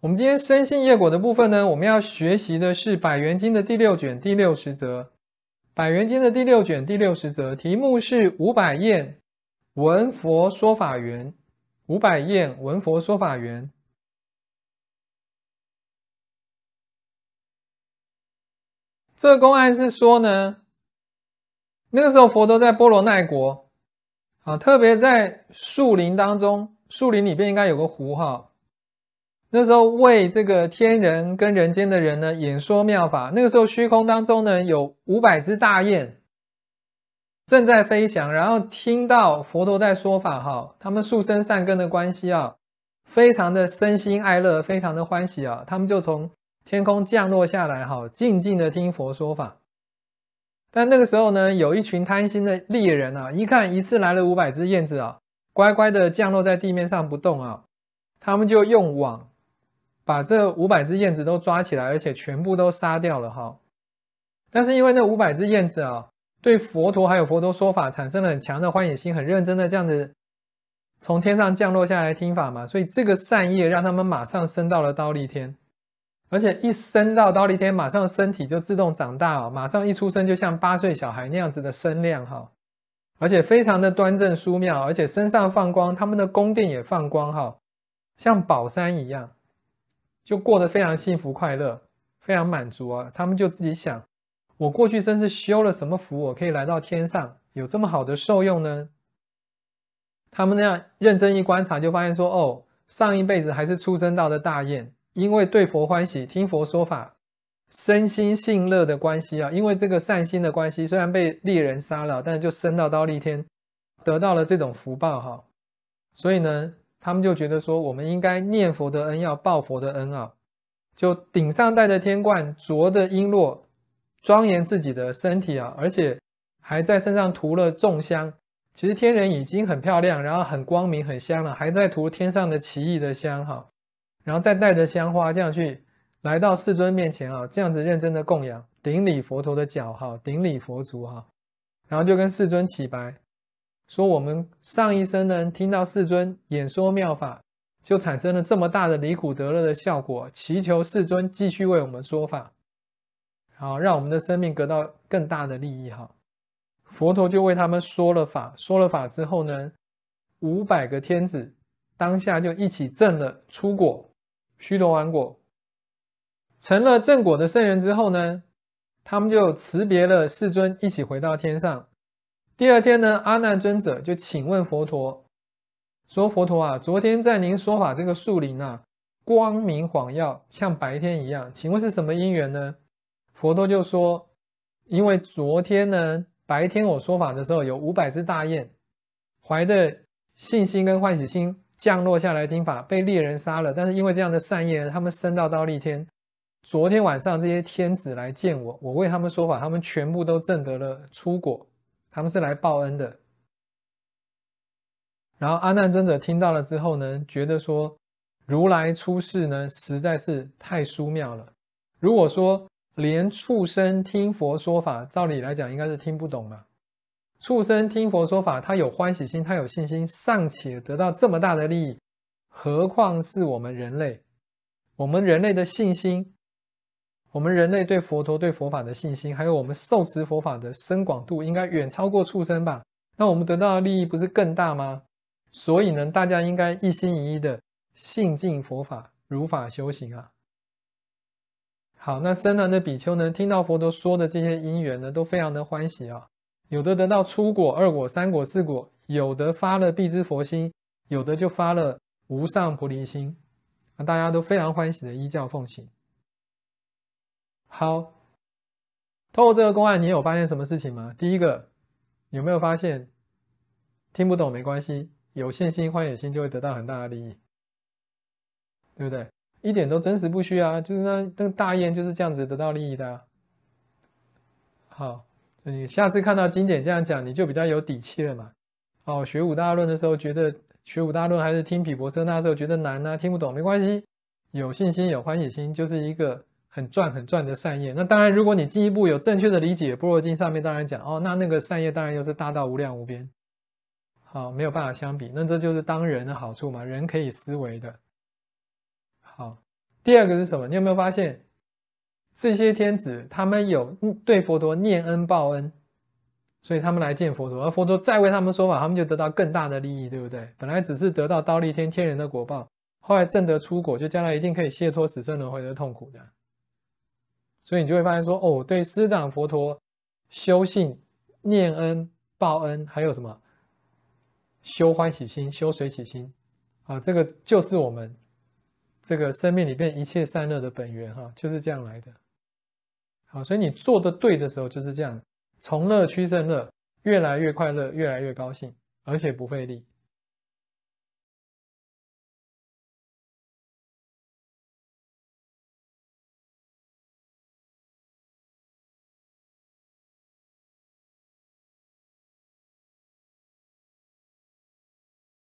我们今天深信业果的部分呢，我们要学习的是《百元经》的第六卷第六十则，《百元经》的第六卷第六十则，题目是五百雁闻佛说法缘。五百雁闻佛说法缘。这个公案是说呢，那个时候佛都在波罗奈国，啊，特别在树林当中，树林里边应该有个湖哈。那时候为这个天人跟人间的人呢演说妙法。那个时候虚空当中呢有五百只大雁正在飞翔，然后听到佛陀在说法，哈，他们树身善根的关系啊，非常的身心哀乐，非常的欢喜啊，他们就从天空降落下来，哈，静静的听佛说法。但那个时候呢，有一群贪心的猎人啊，一看一次来了五百只燕子啊，乖乖的降落在地面上不动啊，他们就用网。把这五百只燕子都抓起来，而且全部都杀掉了哈。但是因为那五百只燕子啊，对佛陀还有佛陀说法产生了很强的欢喜心，很认真的这样子从天上降落下来听法嘛，所以这个善业让他们马上升到了刀立天，而且一升到刀立天，马上身体就自动长大哦，马上一出生就像八岁小孩那样子的身量哈，而且非常的端正疏妙，而且身上放光，他们的宫殿也放光哈，像宝山一样。就过得非常幸福快乐，非常满足啊！他们就自己想，我过去生是修了什么福，我可以来到天上有这么好的受用呢？他们那样认真一观察，就发现说，哦，上一辈子还是出生到的大雁，因为对佛欢喜，听佛说法，身心信乐的关系啊，因为这个善心的关系，虽然被猎人杀了，但是就升到刀立天，得到了这种福报哈。所以呢。他们就觉得说，我们应该念佛的恩要报佛的恩啊，就顶上戴着天冠，着的璎珞，庄严自己的身体啊，而且还在身上涂了重香。其实天人已经很漂亮，然后很光明很香了，还在涂天上的奇异的香哈，然后再带着香花这样去来到世尊面前啊，这样子认真的供养顶礼佛陀的脚哈，顶礼佛足哈，然后就跟世尊起白。说我们上一生呢，听到世尊演说妙法，就产生了这么大的离苦得乐的效果。祈求世尊继续为我们说法，好让我们的生命得到更大的利益。哈，佛陀就为他们说了法，说了法之后呢，五百个天子当下就一起证了出果、须陀洹果，成了正果的圣人之后呢，他们就辞别了世尊，一起回到天上。第二天呢，阿难尊者就请问佛陀说：“佛陀啊，昨天在您说法这个树林啊，光明晃耀，像白天一样，请问是什么因缘呢？”佛陀就说：“因为昨天呢，白天我说法的时候，有五百只大雁，怀着信心跟欢喜心降落下来听法，被猎人杀了。但是因为这样的善业，他们升到刀立天。昨天晚上这些天子来见我，我为他们说法，他们全部都证得了出果。”他们是来报恩的。然后阿难尊者听到了之后呢，觉得说如来出世呢实在是太殊妙了。如果说连畜生听佛说法，照理来讲应该是听不懂嘛。畜生听佛说法，他有欢喜心，他有信心，尚且得到这么大的利益，何况是我们人类？我们人类的信心。我们人类对佛陀对佛法的信心，还有我们受持佛法的深广度，应该远超过畜生吧？那我们得到的利益不是更大吗？所以呢，大家应该一心一意的信敬佛法，如法修行啊。好，那深蓝的比丘呢，听到佛陀说的这些因缘呢，都非常的欢喜啊。有的得到初果、二果、三果、四果，有的发了必知佛心，有的就发了无上菩提心，啊，大家都非常欢喜的依教奉行。好，透过这个公案，你有发现什么事情吗？第一个，有没有发现？听不懂没关系，有信心、欢喜心，就会得到很大的利益，对不对？一点都真实不虚啊！就是那那个大雁就是这样子得到利益的啊。好，你下次看到经典这样讲，你就比较有底气了嘛。哦，学《五大论》的时候，觉得学《五大论》还是听比博生那时候觉得难呐，听不懂没关系，有信心、有欢喜心，就是一个。很赚很赚的善业，那当然，如果你进一步有正确的理解，《般若经》上面当然讲哦，那那个善业当然又是大道无量无边，好，没有办法相比。那这就是当人的好处嘛，人可以思维的。好，第二个是什么？你有没有发现这些天子他们有对佛陀念恩报恩，所以他们来见佛陀，而佛陀再为他们说法，他们就得到更大的利益，对不对？本来只是得到刀立天天人的果报，后来正得出果，就将来一定可以卸脱死生轮回的痛苦的。所以你就会发现说，哦，对，师长佛陀修信、念恩、报恩，还有什么修欢喜心、修水喜心，啊，这个就是我们这个生命里面一切善乐的本源哈，就是这样来的。好，所以你做的对的时候就是这样，从乐趋胜乐，越来越快乐，越来越高兴，而且不费力。